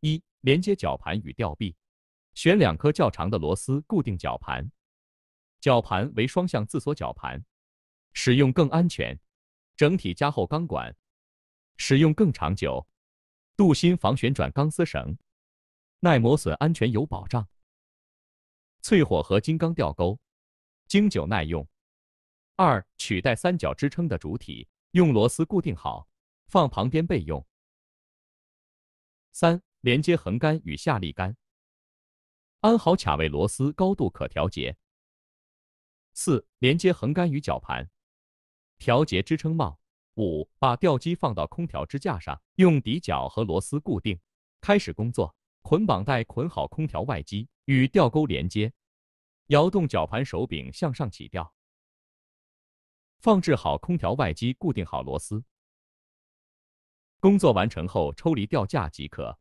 一、连接绞盘与吊臂，选两颗较长的螺丝固定绞盘。绞盘为双向自锁绞盘，使用更安全。整体加厚钢管，使用更长久。镀锌防旋转钢丝绳，耐磨损，安全有保障。淬火合金钢吊钩，经久耐用。二、取代三角支撑的主体，用螺丝固定好，放旁边备用。三。连接横杆与下立杆，安好卡位螺丝，高度可调节。四、连接横杆与绞盘，调节支撑帽。五、把吊机放到空调支架上，用底脚和螺丝固定，开始工作。捆绑带捆好空调外机与吊钩连接，摇动绞盘手柄向上起吊，放置好空调外机，固定好螺丝。工作完成后，抽离吊架即可。